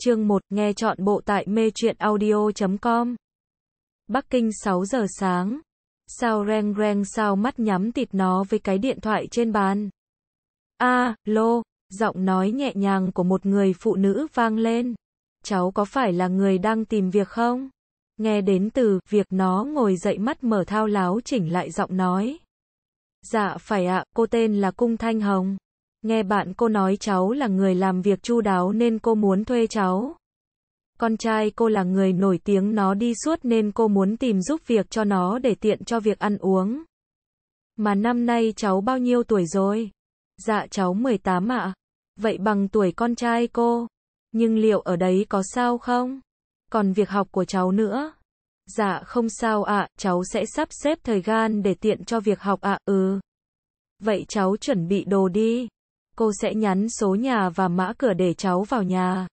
chương 1, nghe chọn bộ tại mê truyện audio.com. Bắc Kinh 6 giờ sáng. Sao reng reng sao mắt nhắm tịt nó với cái điện thoại trên bàn. A, lô, giọng nói nhẹ nhàng của một người phụ nữ vang lên. Cháu có phải là người đang tìm việc không? Nghe đến từ, việc nó ngồi dậy mắt mở thao láo chỉnh lại giọng nói. Dạ phải ạ, cô tên là Cung Thanh Hồng. Nghe bạn cô nói cháu là người làm việc chu đáo nên cô muốn thuê cháu. Con trai cô là người nổi tiếng nó đi suốt nên cô muốn tìm giúp việc cho nó để tiện cho việc ăn uống. Mà năm nay cháu bao nhiêu tuổi rồi? Dạ cháu 18 ạ. Vậy bằng tuổi con trai cô. Nhưng liệu ở đấy có sao không? Còn việc học của cháu nữa. Dạ không sao ạ, cháu sẽ sắp xếp thời gian để tiện cho việc học ạ, à, ừ. Vậy cháu chuẩn bị đồ đi cô sẽ nhắn số nhà và mã cửa để cháu vào nhà.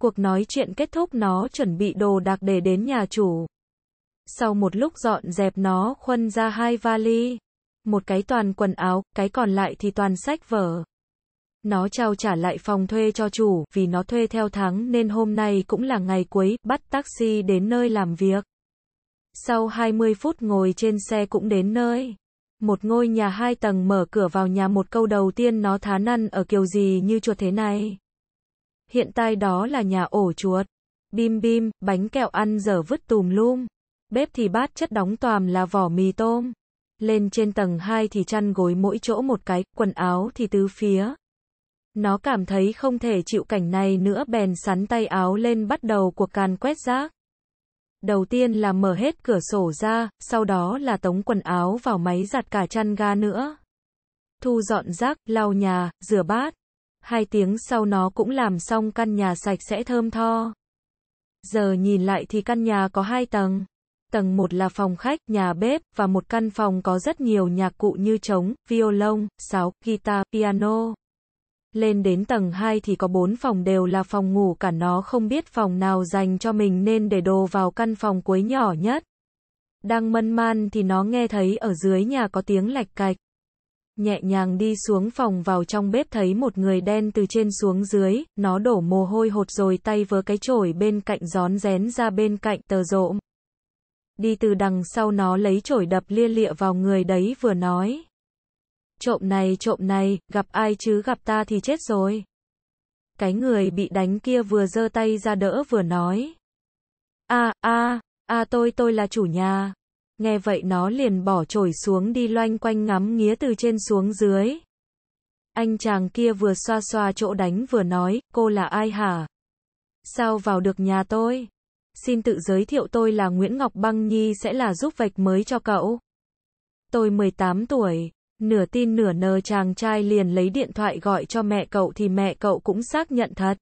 Cuộc nói chuyện kết thúc nó chuẩn bị đồ đạc để đến nhà chủ. Sau một lúc dọn dẹp nó khuân ra hai vali. Một cái toàn quần áo, cái còn lại thì toàn sách vở. Nó trao trả lại phòng thuê cho chủ, vì nó thuê theo tháng nên hôm nay cũng là ngày cuối, bắt taxi đến nơi làm việc. Sau 20 phút ngồi trên xe cũng đến nơi một ngôi nhà hai tầng mở cửa vào nhà một câu đầu tiên nó thá năn ở kiểu gì như chuột thế này. Hiện tại đó là nhà ổ chuột. Bim bim, bánh kẹo ăn dở vứt tùm lum. Bếp thì bát chất đóng toàm là vỏ mì tôm. Lên trên tầng hai thì chăn gối mỗi chỗ một cái, quần áo thì tứ phía. Nó cảm thấy không thể chịu cảnh này nữa bèn sắn tay áo lên bắt đầu cuộc càn quét rác. Đầu tiên là mở hết cửa sổ ra, sau đó là tống quần áo vào máy giặt cả chăn ga nữa. Thu dọn rác, lau nhà, rửa bát. Hai tiếng sau nó cũng làm xong căn nhà sạch sẽ thơm tho. Giờ nhìn lại thì căn nhà có hai tầng. Tầng một là phòng khách, nhà bếp, và một căn phòng có rất nhiều nhạc cụ như trống, violon, sáo, guitar, piano. Lên đến tầng 2 thì có 4 phòng đều là phòng ngủ cả nó không biết phòng nào dành cho mình nên để đồ vào căn phòng cuối nhỏ nhất. Đang mân man thì nó nghe thấy ở dưới nhà có tiếng lạch cạch. Nhẹ nhàng đi xuống phòng vào trong bếp thấy một người đen từ trên xuống dưới, nó đổ mồ hôi hột rồi tay vớ cái chổi bên cạnh gión rén ra bên cạnh tờ rộm. Đi từ đằng sau nó lấy chổi đập lia lịa vào người đấy vừa nói. Trộm này trộm này, gặp ai chứ gặp ta thì chết rồi. Cái người bị đánh kia vừa giơ tay ra đỡ vừa nói. a a a tôi tôi là chủ nhà. Nghe vậy nó liền bỏ trổi xuống đi loanh quanh ngắm nghía từ trên xuống dưới. Anh chàng kia vừa xoa xoa chỗ đánh vừa nói, cô là ai hả? Sao vào được nhà tôi? Xin tự giới thiệu tôi là Nguyễn Ngọc Băng Nhi sẽ là giúp vạch mới cho cậu. Tôi 18 tuổi, Nửa tin nửa nờ chàng trai liền lấy điện thoại gọi cho mẹ cậu thì mẹ cậu cũng xác nhận thật.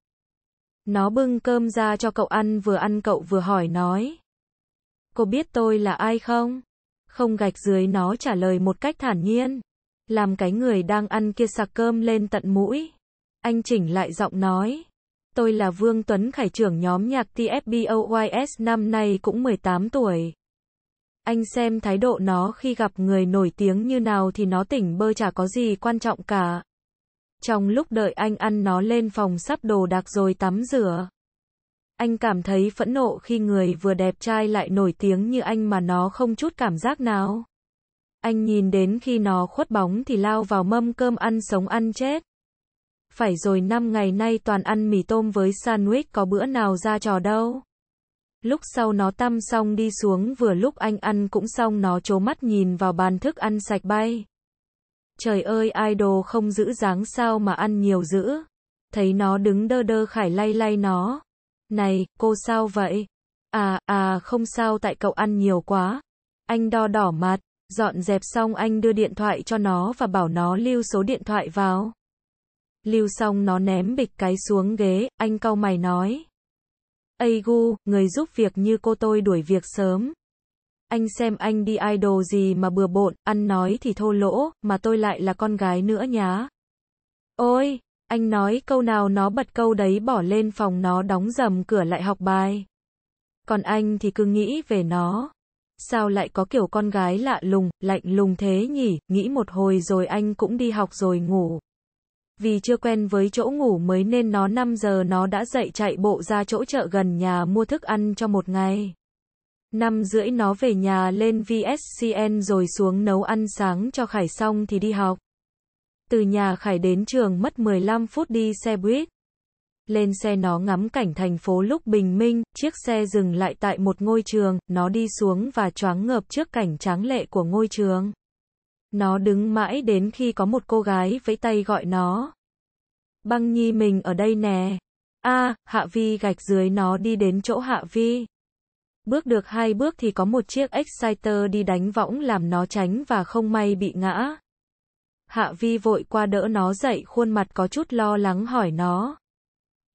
Nó bưng cơm ra cho cậu ăn vừa ăn cậu vừa hỏi nói. Cô biết tôi là ai không? Không gạch dưới nó trả lời một cách thản nhiên. Làm cái người đang ăn kia sặc cơm lên tận mũi. Anh chỉnh lại giọng nói. Tôi là Vương Tuấn Khải trưởng nhóm nhạc TFBOYS năm nay cũng 18 tuổi anh xem thái độ nó khi gặp người nổi tiếng như nào thì nó tỉnh bơ chả có gì quan trọng cả. Trong lúc đợi anh ăn nó lên phòng sắp đồ đạc rồi tắm rửa. Anh cảm thấy phẫn nộ khi người vừa đẹp trai lại nổi tiếng như anh mà nó không chút cảm giác nào. Anh nhìn đến khi nó khuất bóng thì lao vào mâm cơm ăn sống ăn chết. Phải rồi năm ngày nay toàn ăn mì tôm với sandwich có bữa nào ra trò đâu. Lúc sau nó tăm xong đi xuống vừa lúc anh ăn cũng xong nó trố mắt nhìn vào bàn thức ăn sạch bay. Trời ơi idol không giữ dáng sao mà ăn nhiều dữ. Thấy nó đứng đơ đơ khải lay lay nó. Này, cô sao vậy? À, à không sao tại cậu ăn nhiều quá. Anh đo đỏ mặt, dọn dẹp xong anh đưa điện thoại cho nó và bảo nó lưu số điện thoại vào. Lưu xong nó ném bịch cái xuống ghế, anh cau mày nói. Aigu, người giúp việc như cô tôi đuổi việc sớm. Anh xem anh đi idol gì mà bừa bộn, ăn nói thì thô lỗ, mà tôi lại là con gái nữa nhá. Ôi, anh nói câu nào nó bật câu đấy bỏ lên phòng nó đóng dầm cửa lại học bài. Còn anh thì cứ nghĩ về nó. Sao lại có kiểu con gái lạ lùng, lạnh lùng thế nhỉ, nghĩ một hồi rồi anh cũng đi học rồi ngủ vì chưa quen với chỗ ngủ mới nên nó 5 giờ nó đã dậy chạy bộ ra chỗ chợ gần nhà mua thức ăn cho một ngày. Năm rưỡi nó về nhà lên VSCN rồi xuống nấu ăn sáng cho Khải xong thì đi học. Từ nhà Khải đến trường mất 15 phút đi xe buýt. Lên xe nó ngắm cảnh thành phố lúc bình minh, chiếc xe dừng lại tại một ngôi trường, nó đi xuống và choáng ngợp trước cảnh tráng lệ của ngôi trường. Nó đứng mãi đến khi có một cô gái vẫy tay gọi nó. Băng nhi mình ở đây nè. a Hạ Vi gạch dưới nó đi đến chỗ Hạ Vi. Bước được hai bước thì có một chiếc exciter đi đánh võng làm nó tránh và không may bị ngã. Hạ Vi vội qua đỡ nó dậy khuôn mặt có chút lo lắng hỏi nó.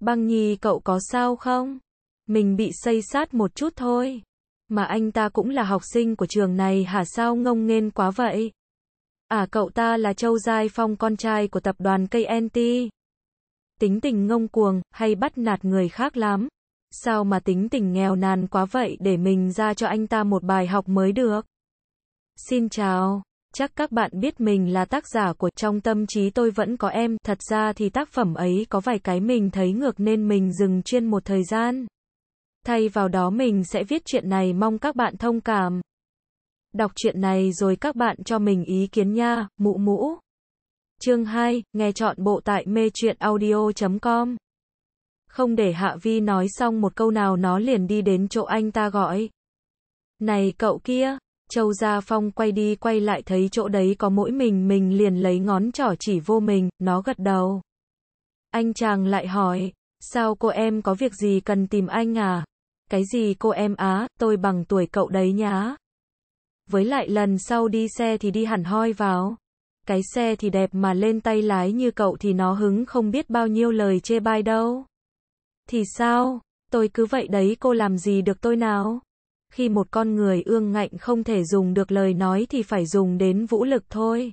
Băng nhi cậu có sao không? Mình bị xây sát một chút thôi. Mà anh ta cũng là học sinh của trường này hả sao ngông nghênh quá vậy? À cậu ta là Châu Giai Phong con trai của tập đoàn KNT. Tính tình ngông cuồng, hay bắt nạt người khác lắm. Sao mà tính tình nghèo nàn quá vậy để mình ra cho anh ta một bài học mới được. Xin chào. Chắc các bạn biết mình là tác giả của Trong tâm trí tôi vẫn có em. Thật ra thì tác phẩm ấy có vài cái mình thấy ngược nên mình dừng chuyên một thời gian. Thay vào đó mình sẽ viết chuyện này mong các bạn thông cảm. Đọc truyện này rồi các bạn cho mình ý kiến nha, mụ mũ. Chương 2, nghe chọn bộ tại mê truyện audio.com. Không để Hạ Vi nói xong một câu nào nó liền đi đến chỗ anh ta gọi. Này cậu kia, Châu Gia Phong quay đi quay lại thấy chỗ đấy có mỗi mình mình liền lấy ngón trỏ chỉ vô mình, nó gật đầu. Anh chàng lại hỏi, sao cô em có việc gì cần tìm anh à? Cái gì cô em á, tôi bằng tuổi cậu đấy nhá với lại lần sau đi xe thì đi hẳn hoi vào. Cái xe thì đẹp mà lên tay lái như cậu thì nó hứng không biết bao nhiêu lời chê bai đâu. Thì sao, tôi cứ vậy đấy cô làm gì được tôi nào? Khi một con người ương ngạnh không thể dùng được lời nói thì phải dùng đến vũ lực thôi.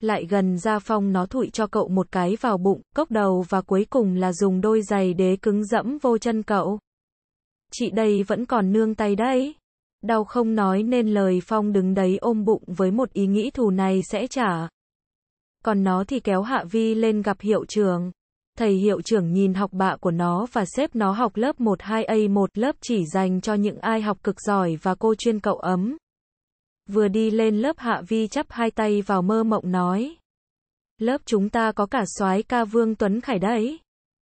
Lại gần ra phong nó thụi cho cậu một cái vào bụng, cốc đầu và cuối cùng là dùng đôi giày đế cứng dẫm vô chân cậu. Chị đây vẫn còn nương tay đấy. Đau không nói nên lời Phong đứng đấy ôm bụng với một ý nghĩ thù này sẽ trả. Còn nó thì kéo Hạ Vi lên gặp hiệu trưởng. Thầy hiệu trưởng nhìn học bạ của nó và xếp nó học lớp 12A1 lớp chỉ dành cho những ai học cực giỏi và cô chuyên cậu ấm. Vừa đi lên lớp Hạ Vi chắp hai tay vào mơ mộng nói. Lớp chúng ta có cả soái ca Vương Tuấn Khải đấy.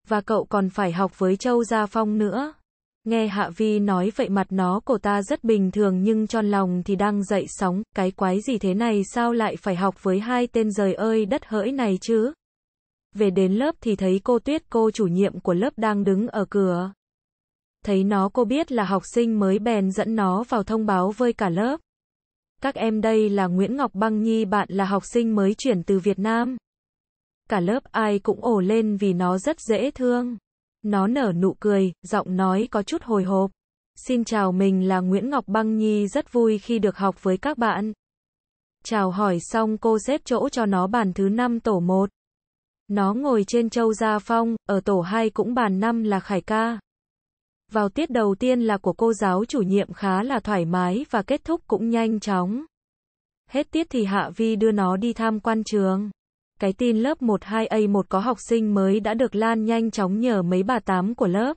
Và cậu còn phải học với Châu Gia Phong nữa. Nghe Hạ Vi nói vậy mặt nó cổ ta rất bình thường nhưng tròn lòng thì đang dậy sóng, cái quái gì thế này sao lại phải học với hai tên rời ơi đất hỡi này chứ? Về đến lớp thì thấy cô Tuyết cô chủ nhiệm của lớp đang đứng ở cửa. Thấy nó cô biết là học sinh mới bèn dẫn nó vào thông báo với cả lớp. Các em đây là Nguyễn Ngọc Băng Nhi bạn là học sinh mới chuyển từ Việt Nam. Cả lớp ai cũng ổ lên vì nó rất dễ thương. Nó nở nụ cười, giọng nói có chút hồi hộp. Xin chào mình là Nguyễn Ngọc Băng Nhi rất vui khi được học với các bạn. Chào hỏi xong cô xếp chỗ cho nó bàn thứ 5 tổ 1. Nó ngồi trên châu Gia Phong, ở tổ 2 cũng bàn 5 là Khải Ca. Vào tiết đầu tiên là của cô giáo chủ nhiệm khá là thoải mái và kết thúc cũng nhanh chóng. Hết tiết thì Hạ Vi đưa nó đi tham quan trường. Cái tin lớp 12A1 có học sinh mới đã được lan nhanh chóng nhờ mấy bà tám của lớp.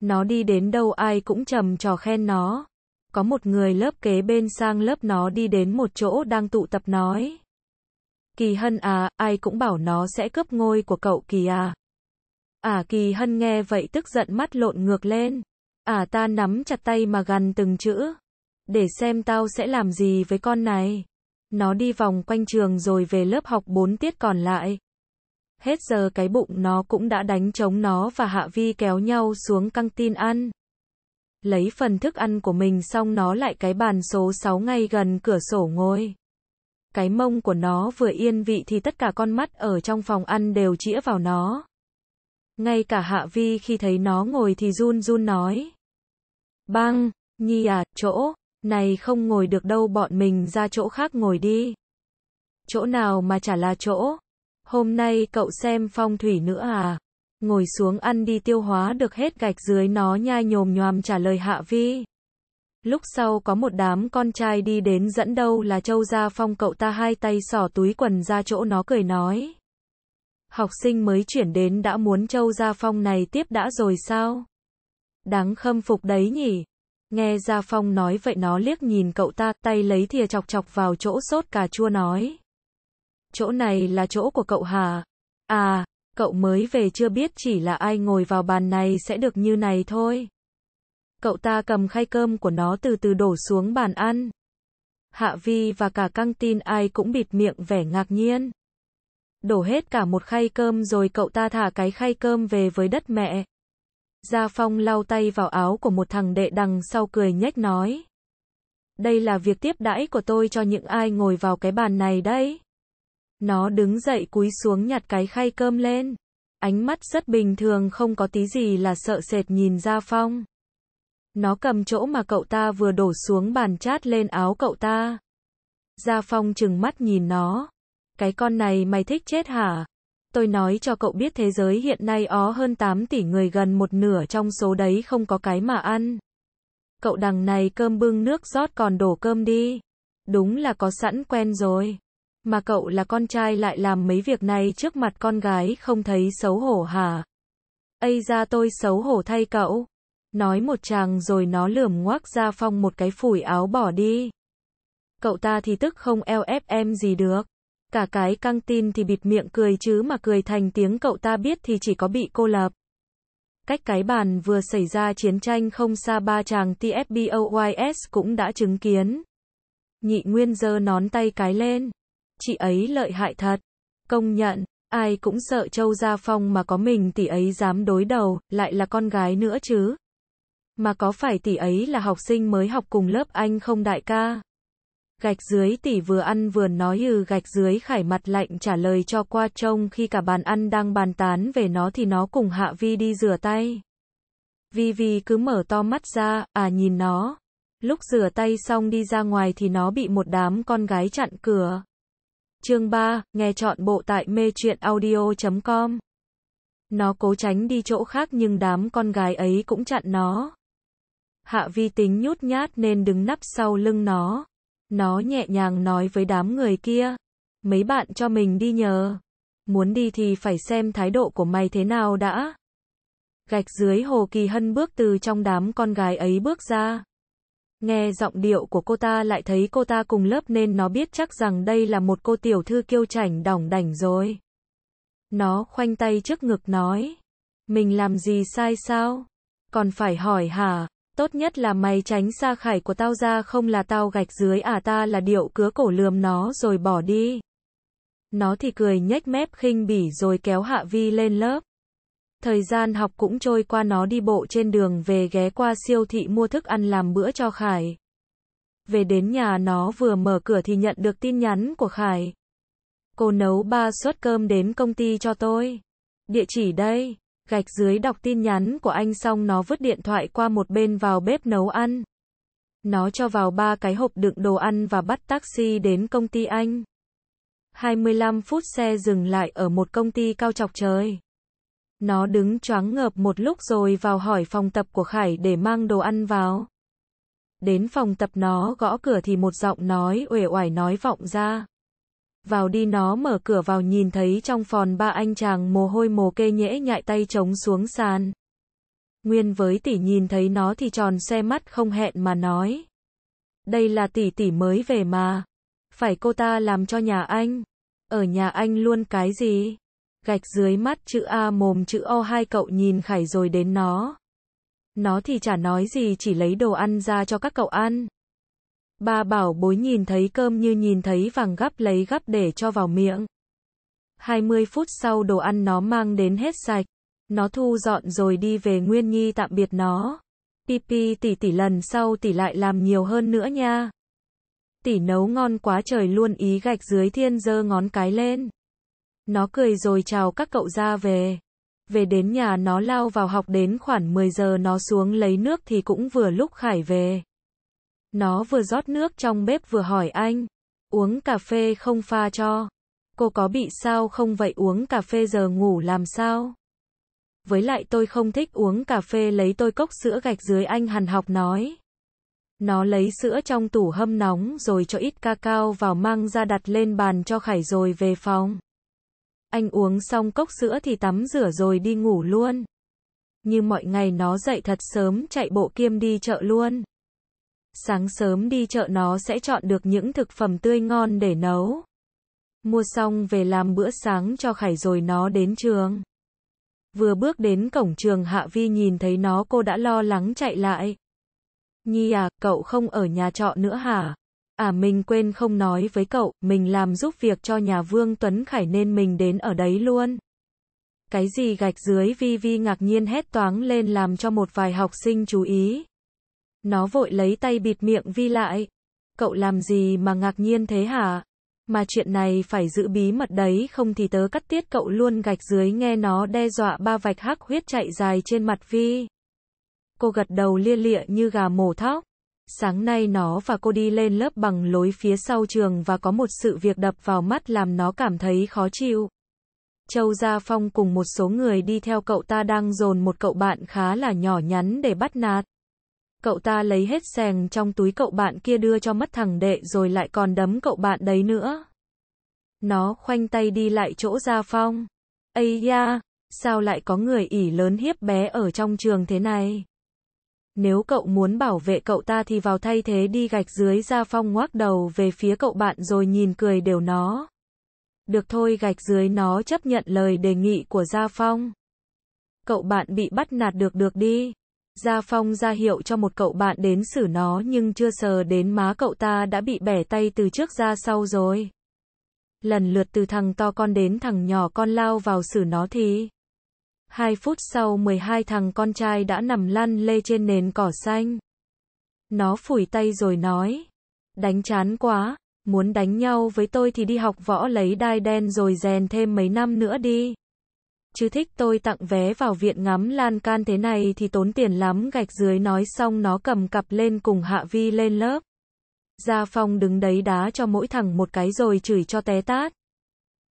Nó đi đến đâu ai cũng trầm trò khen nó. Có một người lớp kế bên sang lớp nó đi đến một chỗ đang tụ tập nói. Kỳ Hân à, ai cũng bảo nó sẽ cướp ngôi của cậu Kỳ à. À Kỳ Hân nghe vậy tức giận mắt lộn ngược lên. À ta nắm chặt tay mà gằn từng chữ. Để xem tao sẽ làm gì với con này. Nó đi vòng quanh trường rồi về lớp học 4 tiết còn lại. Hết giờ cái bụng nó cũng đã đánh trống nó và Hạ Vi kéo nhau xuống căng tin ăn. Lấy phần thức ăn của mình xong nó lại cái bàn số 6 ngay gần cửa sổ ngồi. Cái mông của nó vừa yên vị thì tất cả con mắt ở trong phòng ăn đều chĩa vào nó. Ngay cả Hạ Vi khi thấy nó ngồi thì run run nói. Băng, Nhi à, chỗ, này không ngồi được đâu bọn mình ra chỗ khác ngồi đi. Chỗ nào mà chả là chỗ. Hôm nay cậu xem phong thủy nữa à? Ngồi xuống ăn đi tiêu hóa được hết gạch dưới nó nhai nhồm nhòm trả lời Hạ Vi. Lúc sau có một đám con trai đi đến dẫn đâu là châu gia phong cậu ta hai tay sỏ túi quần ra chỗ nó cười nói. Học sinh mới chuyển đến đã muốn châu gia phong này tiếp đã rồi sao? Đáng khâm phục đấy nhỉ? Nghe Gia Phong nói vậy nó liếc nhìn cậu ta, tay lấy thìa chọc chọc vào chỗ sốt cà chua nói. Chỗ này là chỗ của cậu hả? À, cậu mới về chưa biết chỉ là ai ngồi vào bàn này sẽ được như này thôi. Cậu ta cầm khay cơm của nó từ từ đổ xuống bàn ăn. Hạ Vi và cả căng tin ai cũng bịt miệng vẻ ngạc nhiên. Đổ hết cả một khay cơm rồi cậu ta thả cái khay cơm về với đất mẹ. Gia Phong lau tay vào áo của một thằng đệ đằng sau cười nhếch nói. Đây là việc tiếp đãi của tôi cho những ai ngồi vào cái bàn này đấy. Nó đứng dậy cúi xuống nhặt cái khay cơm lên. Ánh mắt rất bình thường không có tí gì là sợ sệt nhìn Gia Phong. Nó cầm chỗ mà cậu ta vừa đổ xuống bàn chát lên áo cậu ta. Gia Phong chừng mắt nhìn nó. Cái con này mày thích chết hả? Tôi nói cho cậu biết thế giới hiện nay ó hơn 8 tỷ người gần một nửa trong số đấy không có cái mà ăn. Cậu đằng này cơm bưng nước rót còn đổ cơm đi. Đúng là có sẵn quen rồi. Mà cậu là con trai lại làm mấy việc này trước mặt con gái không thấy xấu hổ hả? Ây ra tôi xấu hổ thay cậu. Nói một chàng rồi nó lườm ngoác ra phong một cái phủi áo bỏ đi. Cậu ta thì tức không eo ép em gì được. Cả cái căng tin thì bịt miệng cười chứ mà cười thành tiếng cậu ta biết thì chỉ có bị cô lập. Cách cái bàn vừa xảy ra chiến tranh không xa ba chàng TFBOYS cũng đã chứng kiến. Nhị Nguyên giơ nón tay cái lên. Chị ấy lợi hại thật. Công nhận, ai cũng sợ Châu Gia Phong mà có mình tỷ ấy dám đối đầu, lại là con gái nữa chứ. Mà có phải tỷ ấy là học sinh mới học cùng lớp anh không đại ca? Gạch dưới tỷ vừa ăn vừa nói hừ gạch dưới khải mặt lạnh trả lời cho qua trông khi cả bàn ăn đang bàn tán về nó thì nó cùng Hạ Vi đi rửa tay. Vi Vi cứ mở to mắt ra, à nhìn nó. Lúc rửa tay xong đi ra ngoài thì nó bị một đám con gái chặn cửa. Chương 3, nghe chọn bộ tại mê truyện audio.com. Nó cố tránh đi chỗ khác nhưng đám con gái ấy cũng chặn nó. Hạ Vi tính nhút nhát nên đứng nắp sau lưng nó. Nó nhẹ nhàng nói với đám người kia. Mấy bạn cho mình đi nhờ. Muốn đi thì phải xem thái độ của mày thế nào đã. Gạch dưới Hồ Kỳ Hân bước từ trong đám con gái ấy bước ra. Nghe giọng điệu của cô ta lại thấy cô ta cùng lớp nên nó biết chắc rằng đây là một cô tiểu thư kiêu chảnh đỏng đảnh rồi. Nó khoanh tay trước ngực nói. Mình làm gì sai sao? Còn phải hỏi hả? Tốt nhất là mày tránh xa khải của tao ra không là tao gạch dưới à ta là điệu cứa cổ lườm nó rồi bỏ đi. Nó thì cười nhếch mép khinh bỉ rồi kéo Hạ Vi lên lớp. Thời gian học cũng trôi qua nó đi bộ trên đường về ghé qua siêu thị mua thức ăn làm bữa cho Khải. Về đến nhà nó vừa mở cửa thì nhận được tin nhắn của Khải. Cô nấu ba suất cơm đến công ty cho tôi. Địa chỉ đây gạch dưới đọc tin nhắn của anh xong nó vứt điện thoại qua một bên vào bếp nấu ăn. Nó cho vào ba cái hộp đựng đồ ăn và bắt taxi đến công ty anh. 25 phút xe dừng lại ở một công ty cao chọc trời. Nó đứng choáng ngợp một lúc rồi vào hỏi phòng tập của Khải để mang đồ ăn vào. Đến phòng tập nó gõ cửa thì một giọng nói uể oải nói vọng ra. Vào đi nó mở cửa vào nhìn thấy trong phòn ba anh chàng mồ hôi mồ kê nhễ nhại tay trống xuống sàn. Nguyên với tỷ nhìn thấy nó thì tròn xe mắt không hẹn mà nói. Đây là tỷ tỷ mới về mà. Phải cô ta làm cho nhà anh. Ở nhà anh luôn cái gì? Gạch dưới mắt chữ A mồm chữ O hai cậu nhìn Khải rồi đến nó. Nó thì chả nói gì chỉ lấy đồ ăn ra cho các cậu ăn. Bà bảo bối nhìn thấy cơm như nhìn thấy vàng gắp lấy gắp để cho vào miệng. 20 phút sau đồ ăn nó mang đến hết sạch. Nó thu dọn rồi đi về Nguyên Nhi tạm biệt nó. Pipi tỷ tỷ lần sau tỷ lại làm nhiều hơn nữa nha. Tỷ nấu ngon quá trời luôn ý gạch dưới thiên dơ ngón cái lên. Nó cười rồi chào các cậu ra về. Về đến nhà nó lao vào học đến khoảng 10 giờ nó xuống lấy nước thì cũng vừa lúc Khải về. Nó vừa rót nước trong bếp vừa hỏi anh. Uống cà phê không pha cho. Cô có bị sao không vậy uống cà phê giờ ngủ làm sao? Với lại tôi không thích uống cà phê lấy tôi cốc sữa gạch dưới anh hằn học nói. Nó lấy sữa trong tủ hâm nóng rồi cho ít ca cao vào mang ra đặt lên bàn cho Khải rồi về phòng. Anh uống xong cốc sữa thì tắm rửa rồi đi ngủ luôn. Như mọi ngày nó dậy thật sớm chạy bộ kiêm đi chợ luôn sáng sớm đi chợ nó sẽ chọn được những thực phẩm tươi ngon để nấu. Mua xong về làm bữa sáng cho Khải rồi nó đến trường. Vừa bước đến cổng trường Hạ Vi nhìn thấy nó cô đã lo lắng chạy lại. Nhi à, cậu không ở nhà trọ nữa hả? À mình quên không nói với cậu, mình làm giúp việc cho nhà Vương Tuấn Khải nên mình đến ở đấy luôn. Cái gì gạch dưới Vi Vi ngạc nhiên hét toáng lên làm cho một vài học sinh chú ý. Nó vội lấy tay bịt miệng Vi lại. Cậu làm gì mà ngạc nhiên thế hả? Mà chuyện này phải giữ bí mật đấy không thì tớ cắt tiết cậu luôn gạch dưới nghe nó đe dọa ba vạch hắc huyết chạy dài trên mặt Vi. Cô gật đầu lia lịa như gà mổ thóc. Sáng nay nó và cô đi lên lớp bằng lối phía sau trường và có một sự việc đập vào mắt làm nó cảm thấy khó chịu. Châu Gia Phong cùng một số người đi theo cậu ta đang dồn một cậu bạn khá là nhỏ nhắn để bắt nạt cậu ta lấy hết sèn trong túi cậu bạn kia đưa cho mất thằng đệ rồi lại còn đấm cậu bạn đấy nữa. Nó khoanh tay đi lại chỗ Gia Phong. Ây da, sao lại có người ỉ lớn hiếp bé ở trong trường thế này? Nếu cậu muốn bảo vệ cậu ta thì vào thay thế đi gạch dưới Gia Phong ngoác đầu về phía cậu bạn rồi nhìn cười đều nó. Được thôi gạch dưới nó chấp nhận lời đề nghị của Gia Phong. Cậu bạn bị bắt nạt được được đi. Gia Phong ra hiệu cho một cậu bạn đến xử nó nhưng chưa sờ đến má cậu ta đã bị bẻ tay từ trước ra sau rồi. Lần lượt từ thằng to con đến thằng nhỏ con lao vào xử nó thì... Hai phút sau 12 thằng con trai đã nằm lăn lê trên nền cỏ xanh. Nó phủi tay rồi nói. Đánh chán quá, muốn đánh nhau với tôi thì đi học võ lấy đai đen rồi rèn thêm mấy năm nữa đi chứ thích tôi tặng vé vào viện ngắm lan can thế này thì tốn tiền lắm gạch dưới nói xong nó cầm cặp lên cùng Hạ Vi lên lớp. Gia Phong đứng đấy đá cho mỗi thằng một cái rồi chửi cho té tát.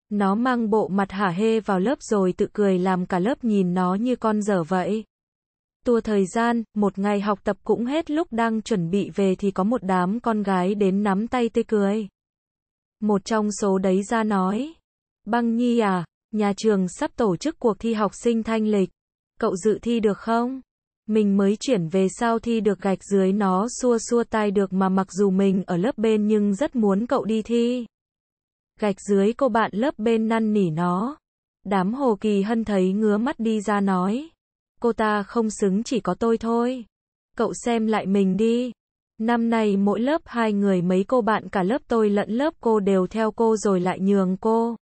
Nó mang bộ mặt hả hê vào lớp rồi tự cười làm cả lớp nhìn nó như con dở vậy. Tua thời gian, một ngày học tập cũng hết lúc đang chuẩn bị về thì có một đám con gái đến nắm tay tê cười. Một trong số đấy ra nói. Băng Nhi à, Nhà trường sắp tổ chức cuộc thi học sinh thanh lịch. Cậu dự thi được không? Mình mới chuyển về sau thi được gạch dưới nó xua xua tai được mà mặc dù mình ở lớp bên nhưng rất muốn cậu đi thi. Gạch dưới cô bạn lớp bên năn nỉ nó. Đám Hồ Kỳ Hân thấy ngứa mắt đi ra nói. Cô ta không xứng chỉ có tôi thôi. Cậu xem lại mình đi. Năm nay mỗi lớp hai người mấy cô bạn cả lớp tôi lẫn lớp cô đều theo cô rồi lại nhường cô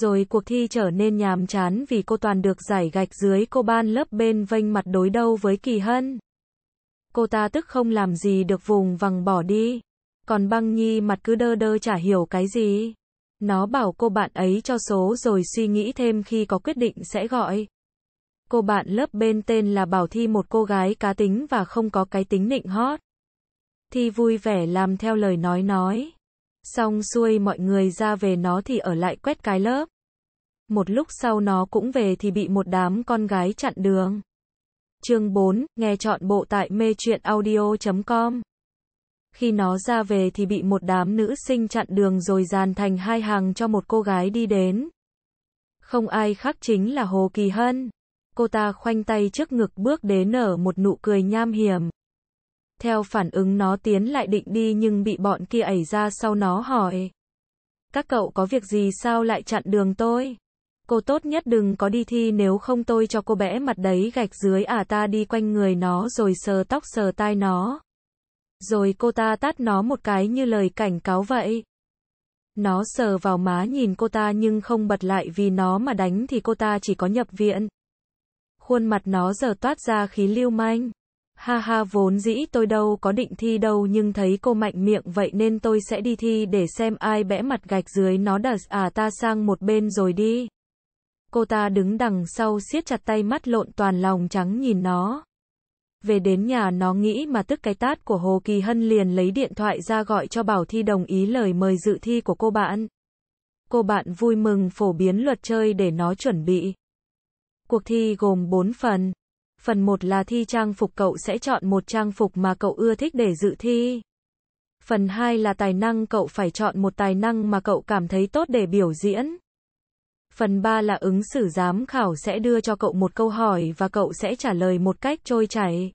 rồi cuộc thi trở nên nhàm chán vì cô toàn được giải gạch dưới cô ban lớp bên vênh mặt đối đầu với Kỳ Hân. Cô ta tức không làm gì được vùng vằng bỏ đi. Còn băng nhi mặt cứ đơ đơ chả hiểu cái gì. Nó bảo cô bạn ấy cho số rồi suy nghĩ thêm khi có quyết định sẽ gọi. Cô bạn lớp bên tên là Bảo Thi một cô gái cá tính và không có cái tính nịnh hót. Thi vui vẻ làm theo lời nói nói. Xong xuôi mọi người ra về nó thì ở lại quét cái lớp. Một lúc sau nó cũng về thì bị một đám con gái chặn đường. Chương 4, nghe chọn bộ tại mê chuyện audio.com Khi nó ra về thì bị một đám nữ sinh chặn đường rồi dàn thành hai hàng cho một cô gái đi đến. Không ai khác chính là Hồ Kỳ Hân. Cô ta khoanh tay trước ngực bước đến nở một nụ cười nham hiểm theo phản ứng nó tiến lại định đi nhưng bị bọn kia ẩy ra sau nó hỏi. Các cậu có việc gì sao lại chặn đường tôi? Cô tốt nhất đừng có đi thi nếu không tôi cho cô bẽ mặt đấy gạch dưới à ta đi quanh người nó rồi sờ tóc sờ tai nó. Rồi cô ta tát nó một cái như lời cảnh cáo vậy. Nó sờ vào má nhìn cô ta nhưng không bật lại vì nó mà đánh thì cô ta chỉ có nhập viện. Khuôn mặt nó giờ toát ra khí lưu manh. Ha ha vốn dĩ tôi đâu có định thi đâu nhưng thấy cô mạnh miệng vậy nên tôi sẽ đi thi để xem ai bẽ mặt gạch dưới nó đờ à ta sang một bên rồi đi. Cô ta đứng đằng sau siết chặt tay mắt lộn toàn lòng trắng nhìn nó. Về đến nhà nó nghĩ mà tức cái tát của Hồ Kỳ Hân liền lấy điện thoại ra gọi cho Bảo Thi đồng ý lời mời dự thi của cô bạn. Cô bạn vui mừng phổ biến luật chơi để nó chuẩn bị. Cuộc thi gồm 4 phần. Phần 1 là thi trang phục cậu sẽ chọn một trang phục mà cậu ưa thích để dự thi. Phần 2 là tài năng cậu phải chọn một tài năng mà cậu cảm thấy tốt để biểu diễn. Phần 3 là ứng xử giám khảo sẽ đưa cho cậu một câu hỏi và cậu sẽ trả lời một cách trôi chảy.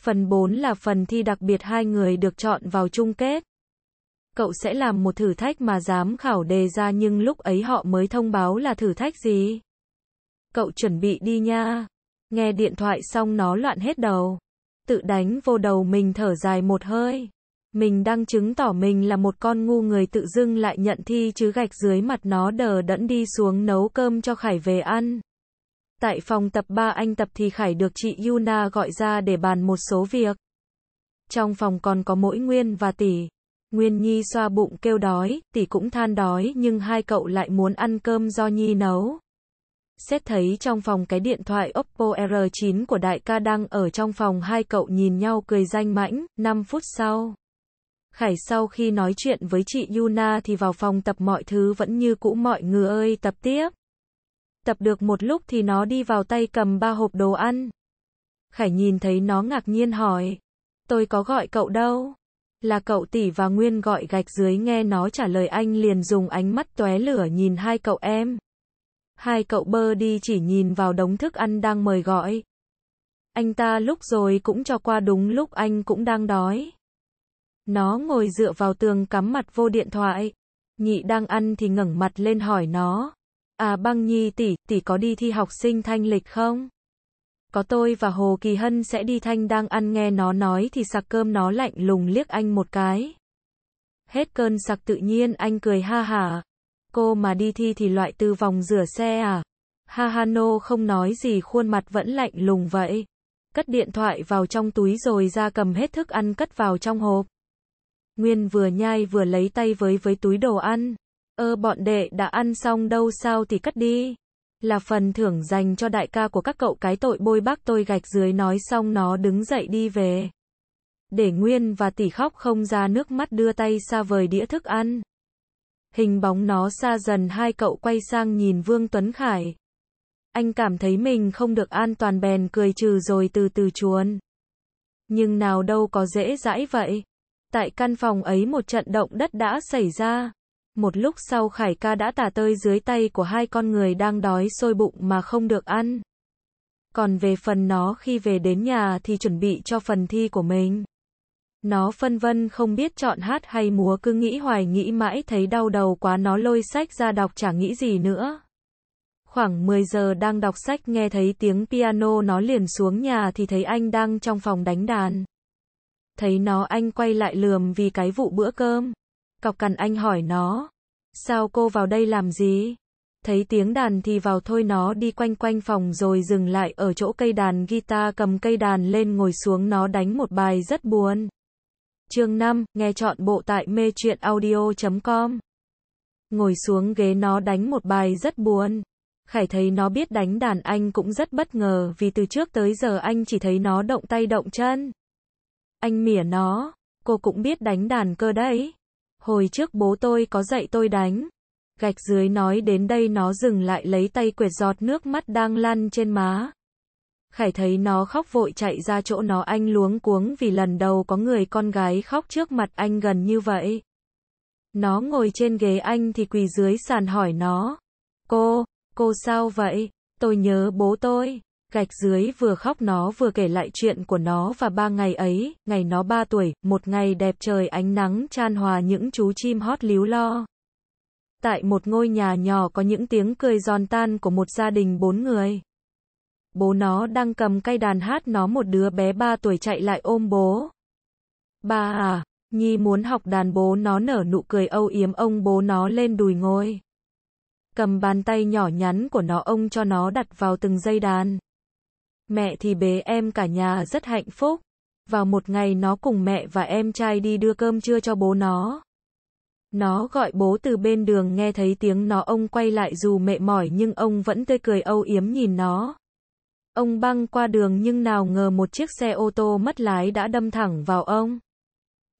Phần 4 là phần thi đặc biệt hai người được chọn vào chung kết. Cậu sẽ làm một thử thách mà giám khảo đề ra nhưng lúc ấy họ mới thông báo là thử thách gì. Cậu chuẩn bị đi nha. Nghe điện thoại xong nó loạn hết đầu. Tự đánh vô đầu mình thở dài một hơi. Mình đang chứng tỏ mình là một con ngu người tự dưng lại nhận thi chứ gạch dưới mặt nó đờ đẫn đi xuống nấu cơm cho Khải về ăn. Tại phòng tập 3 anh tập thì Khải được chị Yuna gọi ra để bàn một số việc. Trong phòng còn có mỗi Nguyên và Tỷ. Nguyên Nhi xoa bụng kêu đói, Tỷ cũng than đói nhưng hai cậu lại muốn ăn cơm do Nhi nấu. Xét thấy trong phòng cái điện thoại Oppo R9 của đại ca đang ở trong phòng hai cậu nhìn nhau cười danh mãnh, 5 phút sau. Khải sau khi nói chuyện với chị Yuna thì vào phòng tập mọi thứ vẫn như cũ mọi người ơi tập tiếp. Tập được một lúc thì nó đi vào tay cầm ba hộp đồ ăn. Khải nhìn thấy nó ngạc nhiên hỏi. Tôi có gọi cậu đâu? Là cậu tỷ và Nguyên gọi gạch dưới nghe nó trả lời anh liền dùng ánh mắt tóe lửa nhìn hai cậu em hai cậu bơ đi chỉ nhìn vào đống thức ăn đang mời gọi. Anh ta lúc rồi cũng cho qua đúng lúc anh cũng đang đói. Nó ngồi dựa vào tường cắm mặt vô điện thoại. Nhị đang ăn thì ngẩng mặt lên hỏi nó. À băng nhi tỷ, tỷ có đi thi học sinh thanh lịch không? Có tôi và Hồ Kỳ Hân sẽ đi thanh đang ăn nghe nó nói thì sạc cơm nó lạnh lùng liếc anh một cái. Hết cơn sạc tự nhiên anh cười ha hả cô mà đi thi thì loại từ vòng rửa xe à? Hahano không nói gì khuôn mặt vẫn lạnh lùng vậy. Cất điện thoại vào trong túi rồi ra cầm hết thức ăn cất vào trong hộp. Nguyên vừa nhai vừa lấy tay với với túi đồ ăn. Ơ bọn đệ đã ăn xong đâu sao thì cất đi. Là phần thưởng dành cho đại ca của các cậu cái tội bôi bác tôi gạch dưới nói xong nó đứng dậy đi về. Để Nguyên và tỷ khóc không ra nước mắt đưa tay xa vời đĩa thức ăn. Hình bóng nó xa dần hai cậu quay sang nhìn Vương Tuấn Khải. Anh cảm thấy mình không được an toàn bèn cười trừ rồi từ từ chuồn. Nhưng nào đâu có dễ dãi vậy. Tại căn phòng ấy một trận động đất đã xảy ra. Một lúc sau Khải ca đã tả tơi dưới tay của hai con người đang đói sôi bụng mà không được ăn. Còn về phần nó khi về đến nhà thì chuẩn bị cho phần thi của mình. Nó phân vân không biết chọn hát hay múa cứ nghĩ hoài nghĩ mãi thấy đau đầu quá nó lôi sách ra đọc chẳng nghĩ gì nữa. Khoảng 10 giờ đang đọc sách nghe thấy tiếng piano nó liền xuống nhà thì thấy anh đang trong phòng đánh đàn. Thấy nó anh quay lại lườm vì cái vụ bữa cơm. Cọc cằn anh hỏi nó. Sao cô vào đây làm gì? Thấy tiếng đàn thì vào thôi nó đi quanh quanh phòng rồi dừng lại ở chỗ cây đàn guitar cầm cây đàn lên ngồi xuống nó đánh một bài rất buồn. Chương 5, nghe chọn bộ tại mê chuyện audio.com. Ngồi xuống ghế nó đánh một bài rất buồn. Khải thấy nó biết đánh đàn anh cũng rất bất ngờ vì từ trước tới giờ anh chỉ thấy nó động tay động chân. Anh mỉa nó, cô cũng biết đánh đàn cơ đấy. Hồi trước bố tôi có dạy tôi đánh. Gạch dưới nói đến đây nó dừng lại lấy tay quệt giọt nước mắt đang lăn trên má. Khải thấy nó khóc vội chạy ra chỗ nó anh luống cuống vì lần đầu có người con gái khóc trước mặt anh gần như vậy. Nó ngồi trên ghế anh thì quỳ dưới sàn hỏi nó. Cô, cô sao vậy? Tôi nhớ bố tôi. Gạch dưới vừa khóc nó vừa kể lại chuyện của nó và ba ngày ấy, ngày nó ba tuổi, một ngày đẹp trời ánh nắng chan hòa những chú chim hót líu lo. Tại một ngôi nhà nhỏ có những tiếng cười giòn tan của một gia đình bốn người. Bố nó đang cầm cây đàn hát nó một đứa bé 3 tuổi chạy lại ôm bố. Ba à, Nhi muốn học đàn bố nó nở nụ cười âu yếm ông bố nó lên đùi ngôi. Cầm bàn tay nhỏ nhắn của nó ông cho nó đặt vào từng dây đàn. Mẹ thì bế em cả nhà rất hạnh phúc. Vào một ngày nó cùng mẹ và em trai đi đưa cơm trưa cho bố nó. Nó gọi bố từ bên đường nghe thấy tiếng nó ông quay lại dù mệt mỏi nhưng ông vẫn tươi cười âu yếm nhìn nó. Ông băng qua đường nhưng nào ngờ một chiếc xe ô tô mất lái đã đâm thẳng vào ông.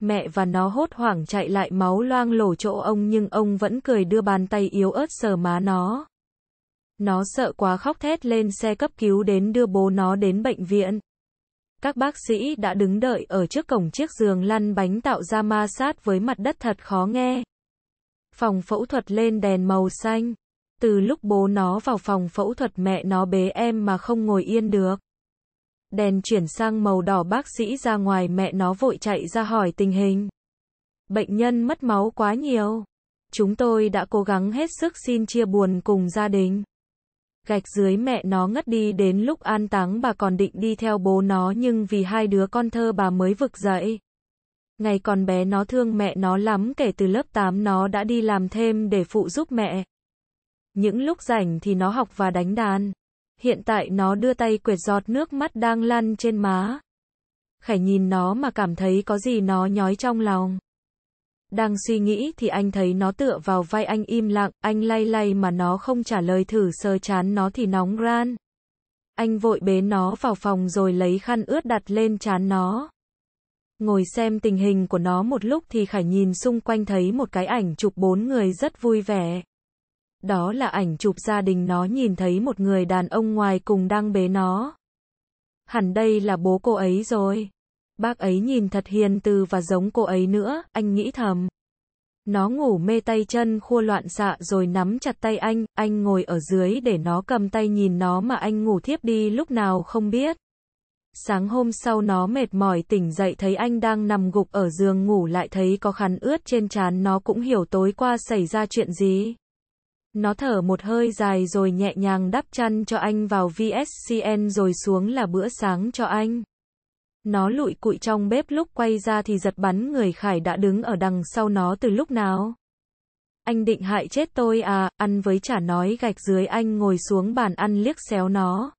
Mẹ và nó hốt hoảng chạy lại máu loang lổ chỗ ông nhưng ông vẫn cười đưa bàn tay yếu ớt sờ má nó. Nó sợ quá khóc thét lên xe cấp cứu đến đưa bố nó đến bệnh viện. Các bác sĩ đã đứng đợi ở trước cổng chiếc giường lăn bánh tạo ra ma sát với mặt đất thật khó nghe. Phòng phẫu thuật lên đèn màu xanh. Từ lúc bố nó vào phòng phẫu thuật mẹ nó bế em mà không ngồi yên được. Đèn chuyển sang màu đỏ bác sĩ ra ngoài mẹ nó vội chạy ra hỏi tình hình. Bệnh nhân mất máu quá nhiều. Chúng tôi đã cố gắng hết sức xin chia buồn cùng gia đình. Gạch dưới mẹ nó ngất đi đến lúc an táng bà còn định đi theo bố nó nhưng vì hai đứa con thơ bà mới vực dậy. Ngày còn bé nó thương mẹ nó lắm kể từ lớp 8 nó đã đi làm thêm để phụ giúp mẹ những lúc rảnh thì nó học và đánh đàn. Hiện tại nó đưa tay quệt giọt nước mắt đang lăn trên má. Khải nhìn nó mà cảm thấy có gì nó nhói trong lòng. Đang suy nghĩ thì anh thấy nó tựa vào vai anh im lặng, anh lay lay mà nó không trả lời thử sờ chán nó thì nóng ran. Anh vội bế nó vào phòng rồi lấy khăn ướt đặt lên chán nó. Ngồi xem tình hình của nó một lúc thì Khải nhìn xung quanh thấy một cái ảnh chụp bốn người rất vui vẻ. Đó là ảnh chụp gia đình nó nhìn thấy một người đàn ông ngoài cùng đang bế nó. Hẳn đây là bố cô ấy rồi. Bác ấy nhìn thật hiền từ và giống cô ấy nữa, anh nghĩ thầm. Nó ngủ mê tay chân khua loạn xạ rồi nắm chặt tay anh, anh ngồi ở dưới để nó cầm tay nhìn nó mà anh ngủ thiếp đi lúc nào không biết. Sáng hôm sau nó mệt mỏi tỉnh dậy thấy anh đang nằm gục ở giường ngủ lại thấy có khăn ướt trên trán nó cũng hiểu tối qua xảy ra chuyện gì. Nó thở một hơi dài rồi nhẹ nhàng đắp chăn cho anh vào VSCN rồi xuống là bữa sáng cho anh. Nó lụi cụi trong bếp lúc quay ra thì giật bắn người Khải đã đứng ở đằng sau nó từ lúc nào. Anh định hại chết tôi à, ăn với chả nói gạch dưới anh ngồi xuống bàn ăn liếc xéo nó.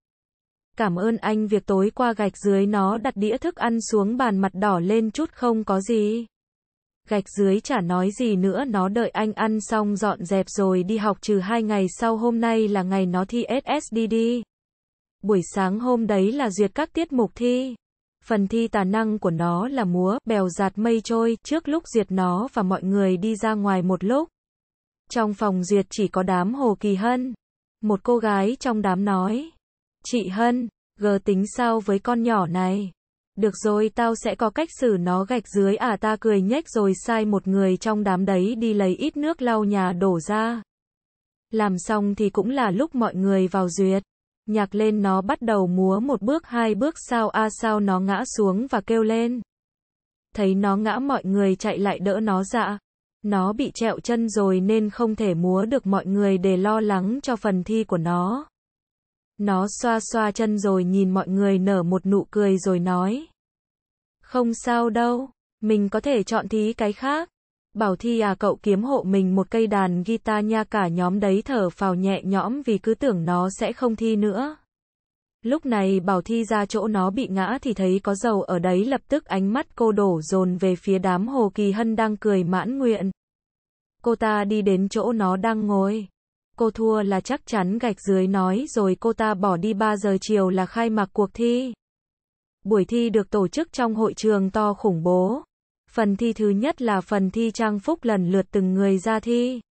Cảm ơn anh việc tối qua gạch dưới nó đặt đĩa thức ăn xuống bàn mặt đỏ lên chút không có gì gạch dưới chả nói gì nữa nó đợi anh ăn xong dọn dẹp rồi đi học trừ hai ngày sau hôm nay là ngày nó thi SSD đi. Buổi sáng hôm đấy là duyệt các tiết mục thi. Phần thi tài năng của nó là múa, bèo giạt mây trôi, trước lúc duyệt nó và mọi người đi ra ngoài một lúc. Trong phòng duyệt chỉ có đám Hồ Kỳ Hân. Một cô gái trong đám nói. Chị Hân, gờ tính sao với con nhỏ này? Được rồi tao sẽ có cách xử nó gạch dưới à ta cười nhếch rồi sai một người trong đám đấy đi lấy ít nước lau nhà đổ ra. Làm xong thì cũng là lúc mọi người vào duyệt. Nhạc lên nó bắt đầu múa một bước hai bước sao a à sao nó ngã xuống và kêu lên. Thấy nó ngã mọi người chạy lại đỡ nó dạ. Nó bị trẹo chân rồi nên không thể múa được mọi người để lo lắng cho phần thi của nó. Nó xoa xoa chân rồi nhìn mọi người nở một nụ cười rồi nói. Không sao đâu, mình có thể chọn thí cái khác. Bảo Thi à cậu kiếm hộ mình một cây đàn guitar nha cả nhóm đấy thở phào nhẹ nhõm vì cứ tưởng nó sẽ không thi nữa. Lúc này Bảo Thi ra chỗ nó bị ngã thì thấy có dầu ở đấy lập tức ánh mắt cô đổ dồn về phía đám Hồ Kỳ Hân đang cười mãn nguyện. Cô ta đi đến chỗ nó đang ngồi cô thua là chắc chắn gạch dưới nói rồi cô ta bỏ đi 3 giờ chiều là khai mạc cuộc thi. Buổi thi được tổ chức trong hội trường to khủng bố. Phần thi thứ nhất là phần thi trang phục lần lượt từng người ra thi.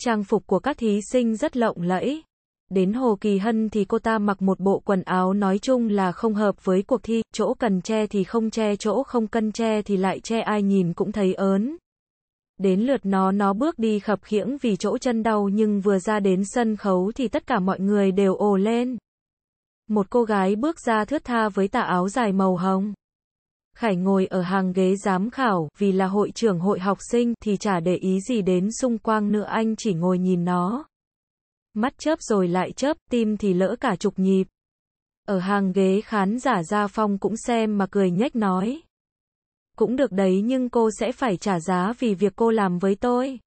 Trang phục của các thí sinh rất lộng lẫy. Đến Hồ Kỳ Hân thì cô ta mặc một bộ quần áo nói chung là không hợp với cuộc thi, chỗ cần che thì không che, chỗ không cần che thì lại che ai nhìn cũng thấy ớn. Đến lượt nó nó bước đi khập khiễng vì chỗ chân đau nhưng vừa ra đến sân khấu thì tất cả mọi người đều ồ lên. Một cô gái bước ra thướt tha với tà áo dài màu hồng. Khải ngồi ở hàng ghế giám khảo, vì là hội trưởng hội học sinh thì chả để ý gì đến xung quanh nữa anh chỉ ngồi nhìn nó. Mắt chớp rồi lại chớp, tim thì lỡ cả chục nhịp. Ở hàng ghế khán giả Gia Phong cũng xem mà cười nhếch nói cũng được đấy nhưng cô sẽ phải trả giá vì việc cô làm với tôi.